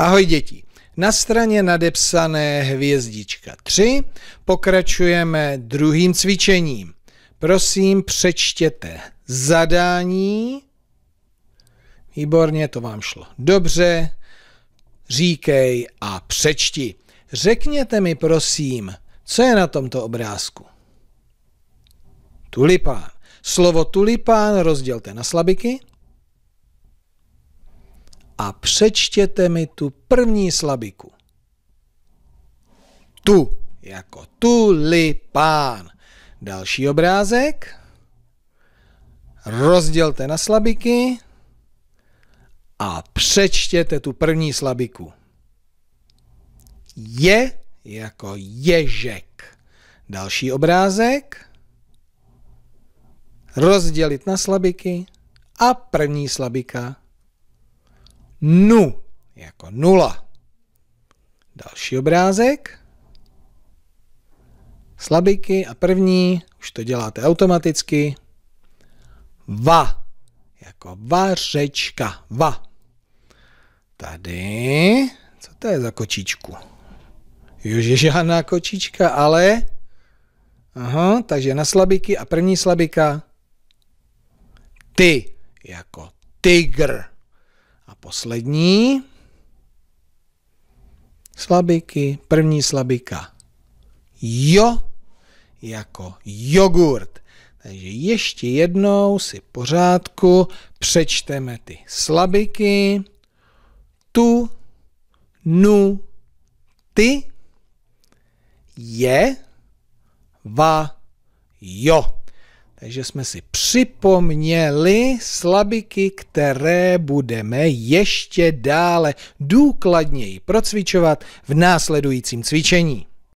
Ahoj děti. Na straně nadepsané hvězdička 3 pokračujeme druhým cvičením. Prosím, přečtěte zadání. Výborně, to vám šlo. Dobře, říkej a přečti. Řekněte mi, prosím, co je na tomto obrázku? Tulipán. Slovo tulipán rozdělte na slabiky a přečtěte mi tu první slabiku. Tu, jako tulipán. Další obrázek. Rozdělte na slabiky a přečtěte tu první slabiku. Je jako ježek. Další obrázek. Rozdělit na slabiky a první slabika nu, jako nula. Další obrázek. Slabiky a první, už to děláte automaticky. Va, jako vařečka, va. Tady, co to je za kočičku? Už je žádná kočička, ale... Aha, takže na slabiky a první slabika. Ty, jako tygr. A poslední slabiky, první slabika. Jo jako jogurt. Takže ještě jednou si pořádku přečteme ty slabiky. Tu, nu, ty, je, va, jo. Takže jsme si připomněli slabiky, které budeme ještě dále důkladněji procvičovat v následujícím cvičení.